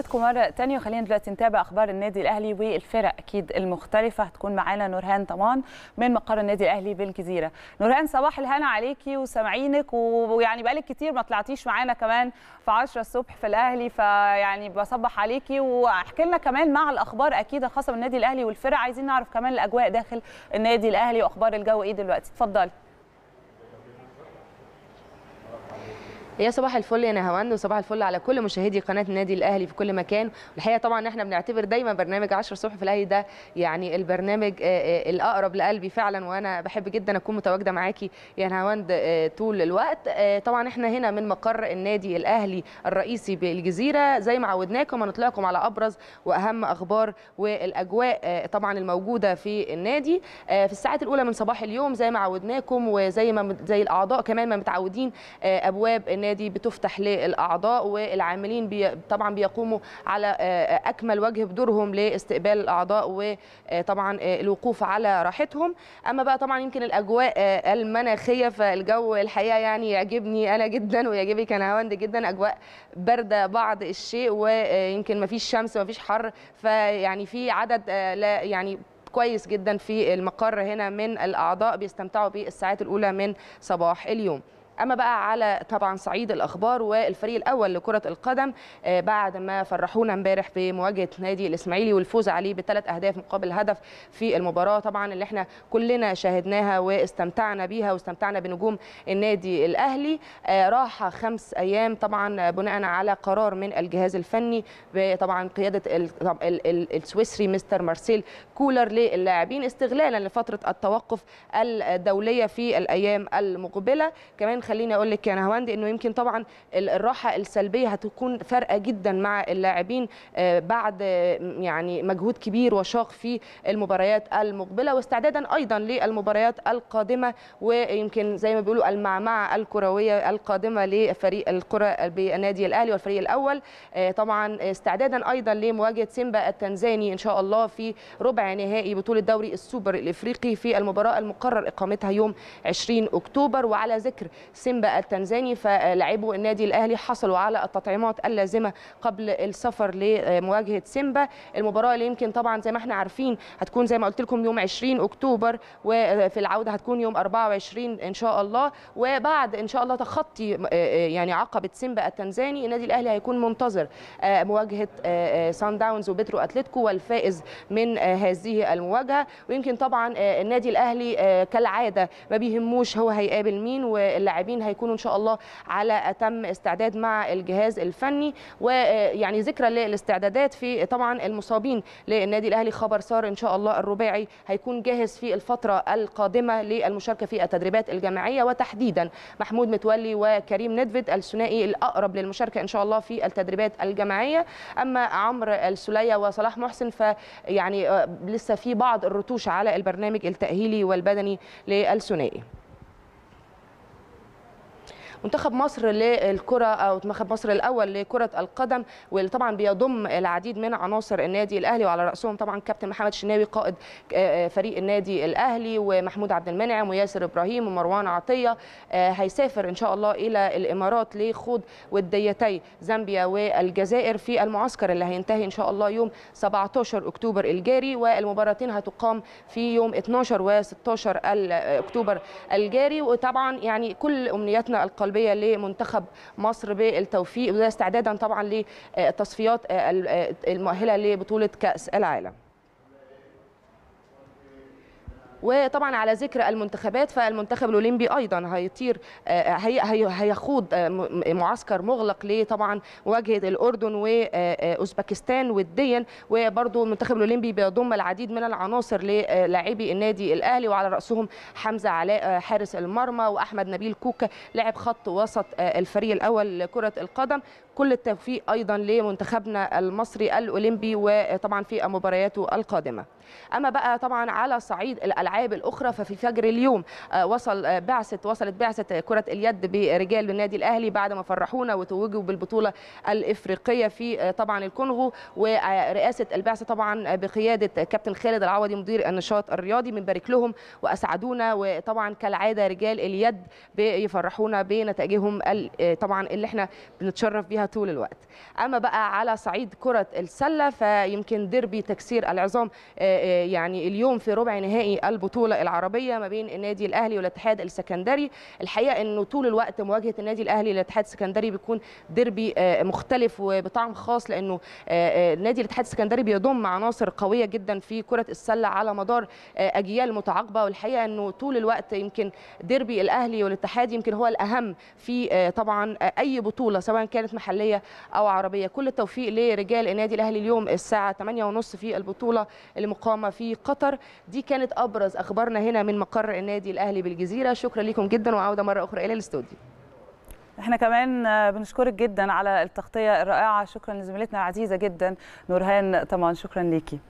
حضراتكم مرة ثانيه وخلينا دلوقتي نتابع أخبار النادي الأهلي والفرق أكيد المختلفة هتكون معانا نورهان طمان من مقر النادي الأهلي بالجزيرة. نورهان صباح الهنا عليكي وسامعينك ويعني بقالك كتير ما طلعتيش معانا كمان في 10 الصبح في الأهلي فيعني بصبح عليكي واحكي لنا كمان مع الأخبار أكيد الخاصة بالنادي الأهلي والفرق عايزين نعرف كمان الأجواء داخل النادي الأهلي وأخبار الجو إيه دلوقتي اتفضلي. يا صباح الفل يا نهاوند وصباح الفل على كل مشاهدي قناه النادي الاهلي في كل مكان والحقيقه طبعا احنا بنعتبر دايما برنامج 10 الصبح في الاهلي ده يعني البرنامج آه، آه، الاقرب لقلبي فعلا وانا بحب جدا اكون متواجده معاكي يا نهاوند آه، طول الوقت طبعا احنا هنا من مقر النادي الاهلي الرئيسي بالجزيره زي ما عودناكم هنطلعكم على ابرز واهم اخبار والاجواء طبعا الموجوده في النادي في الساعات الاولى من صباح اليوم زي ما عودناكم وزي ما زي الاعضاء كمان ما متعودين ابواب النادي النادي بتفتح للاعضاء والعاملين بي طبعا بيقوموا على آه، آه، اكمل وجه بدورهم لاستقبال الاعضاء وطبعا آه، الوقوف على راحتهم اما بقى طبعا يمكن الاجواء المناخيه فالجو الحقيقه يعني يعجبني انا جدا ويعجبك انا هوند جدا اجواء بارده بعض الشيء ويمكن ما فيش شمس ما فيش حر فيعني في عدد لا يعني كويس جدا في المقر هنا من الاعضاء بيستمتعوا بالساعات الاولى من صباح اليوم اما بقى على طبعا صعيد الاخبار والفريق الاول لكره القدم آه، بعد ما فرحونا امبارح بمواجهه نادي الاسماعيلي والفوز عليه بثلاث اهداف مقابل هدف في المباراه طبعا اللي احنا كلنا شاهدناها واستمتعنا بيها واستمتعنا بنجوم النادي الاهلي آه، راحه خمس ايام طبعا بناء على قرار من الجهاز الفني طبعا قياده السويسري مستر مارسيل كولر للاعبين استغلالا لفتره التوقف الدوليه في الايام المقبله كمان خليني اقول لك يا نهواند انه يمكن طبعا الراحه السلبيه هتكون فارقه جدا مع اللاعبين آه، بعد آه، يعني مجهود كبير وشاق في المباريات المقبله واستعدادا ايضا للمباريات القادمه ويمكن زي ما بيقولوا المعمعه الكرويه القادمه لفريق الكره بالنادي الاهلي والفريق الاول آه، طبعا استعدادا ايضا لمواجهه سيمبا التنزاني ان شاء الله في ربع نهائي بطوله دوري السوبر الافريقي في المباراه المقرر اقامتها يوم 20 اكتوبر وعلى ذكر سيمبا التنزاني فلاعبو النادي الاهلي حصلوا على التطعيمات اللازمه قبل السفر لمواجهه سيمبا المباراه اللي يمكن طبعا زي ما احنا عارفين هتكون زي ما قلت لكم يوم 20 اكتوبر وفي العوده هتكون يوم 24 ان شاء الله وبعد ان شاء الله تخطي آه، آه، يعني عقبه سيمبا التنزاني النادي الاهلي هيكون منتظر آه، مواجهه سان داونز وبترو اتلتيكو والفائز من هذه المواجهه ويمكن طبعا النادي الاهلي كالعاده ما بيهموش هو هيقابل مين واللاعب اللاعبين هيكونوا ان شاء الله على اتم استعداد مع الجهاز الفني ويعني ذكرى للاستعدادات في طبعا المصابين للنادي الاهلي خبر صار ان شاء الله الرباعي هيكون جاهز في الفتره القادمه للمشاركه في التدريبات الجماعيه وتحديدا محمود متولي وكريم ندفد الثنائي الاقرب للمشاركه ان شاء الله في التدريبات الجماعيه اما عمرو السليه وصلاح محسن فيعني آه، لسه في بعض الرتوش على البرنامج التاهيلي والبدني للثنائي منتخب مصر للكره او منتخب مصر الاول لكره القدم واللي طبعا بيضم العديد من عناصر النادي الاهلي وعلى راسهم طبعا كابتن محمد شناوي قائد آه، آه، فريق النادي الاهلي ومحمود عبد المنعم وياسر ابراهيم ومروان عطيه آه، هيسافر ان شاء الله الى الامارات لخوض وديتي زامبيا والجزائر في المعسكر اللي هينتهي ان شاء الله يوم 17 اكتوبر الجاري والمباراتين هتقام في يوم 12 و 16 اكتوبر الجاري وطبعا يعني كل امنياتنا القليله القلبيه لمنتخب مصر بالتوفيق وده استعدادا طبعا للتصفيات المؤهله لبطوله كاس العالم وطبعا على ذكر المنتخبات فالمنتخب الاولمبي ايضا هيطير آه، هيخوض آه، معسكر مغلق لطبعا مواجهه الاردن واوزبكستان آه، وديا وبرضه المنتخب الاولمبي بيضم العديد من العناصر للاعبي النادي الاهلي وعلى راسهم حمزه علاء حارس المرمى واحمد نبيل كوكا لاعب خط وسط الفريق الاول لكره القدم كل التوفيق ايضا لمنتخبنا المصري الاولمبي وطبعا في مبارياته القادمه اما بقى طبعا على صعيد الالعاب الالعاب الاخرى ففي فجر اليوم آه، وصل آه، بعثه وصلت بعثه كره اليد برجال النادي الاهلي بعد ما فرحونا وتوجوا بالبطوله الافريقيه في آه، طبعا الكونغو ورئاسه البعثه طبعا بقياده كابتن خالد العوضي مدير النشاط الرياضي بنبارك لهم واسعدونا وطبعا كالعاده رجال اليد بيفرحونا بنتائجهم طبعا اللي احنا بنتشرف بيها طول الوقت اما بقى على صعيد كره السله فيمكن ديربي تكسير العظام يعني اليوم في ربع نهائي البطوله العربيه ما بين النادي الاهلي والاتحاد السكندري الحقيقه انه طول الوقت مواجهه النادي الاهلي للاتحاد السكندري بيكون ديربي آه، مختلف وبطعم خاص لانه آه، آه، نادي الاتحاد السكندري بيضم عناصر قويه جدا في كره السله على مدار اجيال متعاقبه والحقيقه انه طول الوقت يمكن ديربي الاهلي والاتحاد يمكن هو الاهم في طبعا اي بطوله سواء كانت محليه او عربيه كل التوفيق لرجال النادي الاهلي اليوم الساعه 8:30 في البطوله المقامه في قطر دي كانت ابرز ابرز اخبارنا هنا من مقر النادي الاهلي بالجزيره شكرا لكم جدا وعوده مره اخرى الى الاستوديو احنا كمان بنشكرك جدا على التغطيه الرائعه شكرا لزميلتنا العزيزه جدا نورهان طبعا شكرا ليكي